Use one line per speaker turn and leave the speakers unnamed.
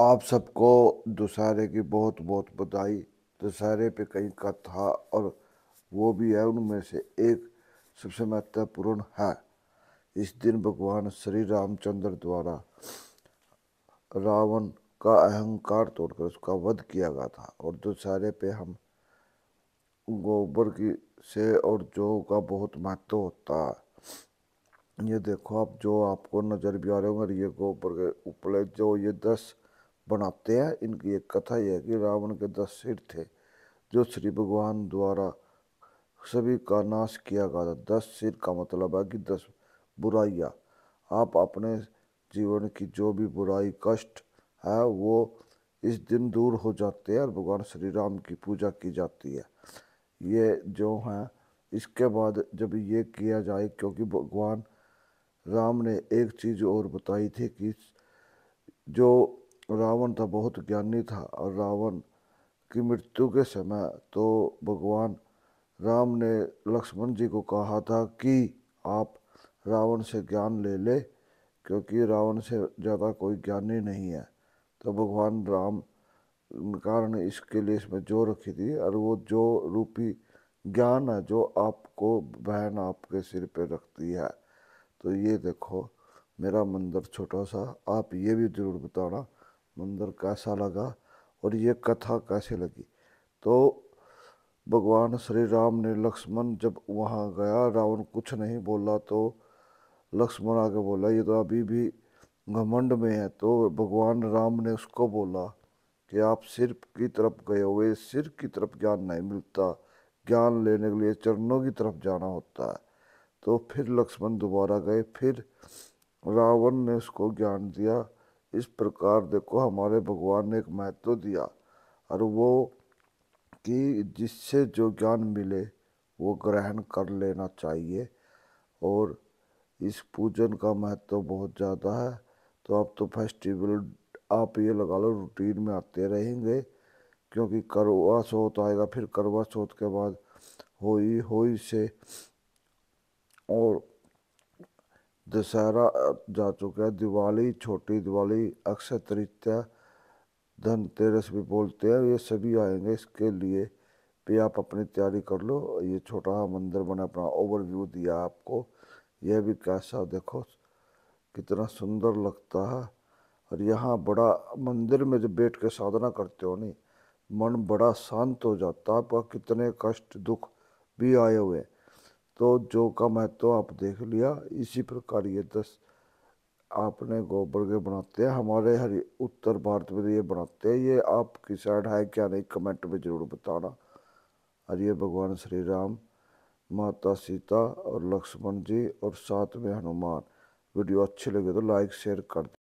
आप सबको दशहरे की बहुत बहुत बधाई दशहरे पे कई कथा और वो भी है उनमें से एक सबसे महत्वपूर्ण है इस दिन भगवान श्री रामचंद्र द्वारा रावण का अहंकार तोड़कर उसका वध किया गया था और दशहरे पे हम गोबर की से और जौ का बहुत महत्व होता है ये देखो आप जो आपको नज़र भी आ रहे होंगे ये गोबर के उपले जो ये दस बनाते हैं इनकी एक कथा यह है कि रावण के दस सिर थे जो श्री भगवान द्वारा सभी का नाश किया गया था दस सिर का मतलब है कि दस बुराइयाँ आप अपने जीवन की जो भी बुराई कष्ट है वो इस दिन दूर हो जाते हैं और भगवान श्री राम की पूजा की जाती है ये जो है इसके बाद जब ये किया जाए क्योंकि भगवान राम ने एक चीज़ और बताई थी कि जो रावण तो बहुत ज्ञानी था और रावण की मृत्यु के समय तो भगवान राम ने लक्ष्मण जी को कहा था कि आप रावण से ज्ञान ले ले क्योंकि रावण से ज़्यादा कोई ज्ञानी नहीं है तो भगवान राम कारण इसके लिए इसमें जो रखी थी और वो जो रूपी ज्ञान है जो आपको बहन आपके सिर पे रखती है तो ये देखो मेरा मंदिर छोटा सा आप ये भी ज़रूर बताना मंदिर कैसा लगा और ये कथा कैसे लगी तो भगवान श्री राम ने लक्ष्मण जब वहाँ गया रावण कुछ नहीं बोला तो लक्ष्मण आगे बोला ये तो अभी भी घमंड में है तो भगवान राम ने उसको बोला कि आप सिर की तरफ गए हुए सिर की तरफ ज्ञान नहीं मिलता ज्ञान लेने के लिए चरणों की तरफ जाना होता है तो फिर लक्ष्मण दोबारा गए फिर रावण ने उसको ज्ञान दिया इस प्रकार देखो हमारे भगवान ने एक महत्व दिया और वो कि जिससे जो ज्ञान मिले वो ग्रहण कर लेना चाहिए और इस पूजन का महत्व बहुत ज़्यादा है तो आप तो फेस्टिवल आप ये लगा लो रूटीन में आते रहेंगे क्योंकि करवा चौथ आएगा फिर करवा चौथ के बाद होई होई से और दशहरा जा चुका है दिवाली छोटी दिवाली अक्षय तृतीया धनतेरस भी बोलते हैं ये सभी आएंगे इसके लिए भी आप अपनी तैयारी कर लो ये छोटा मंदिर बने अपना ओवरव्यू दिया आपको यह भी कैसा देखो कितना सुंदर लगता है और यहाँ बड़ा मंदिर में जब बैठ के साधना करते हो नहीं मन बड़ा शांत हो जाता है आपका कितने कष्ट दुख भी आए हुए हैं तो जो का महत्व तो आप देख लिया इसी प्रकार ये दस आपने गोबर के बनाते हैं हमारे हरि उत्तर भारत में ये बनाते हैं ये आपकी साइड है क्या नहीं कमेंट में ज़रूर बताना हरिये भगवान श्री राम माता सीता और लक्ष्मण जी और साथ में हनुमान वीडियो अच्छी लगे तो लाइक शेयर कर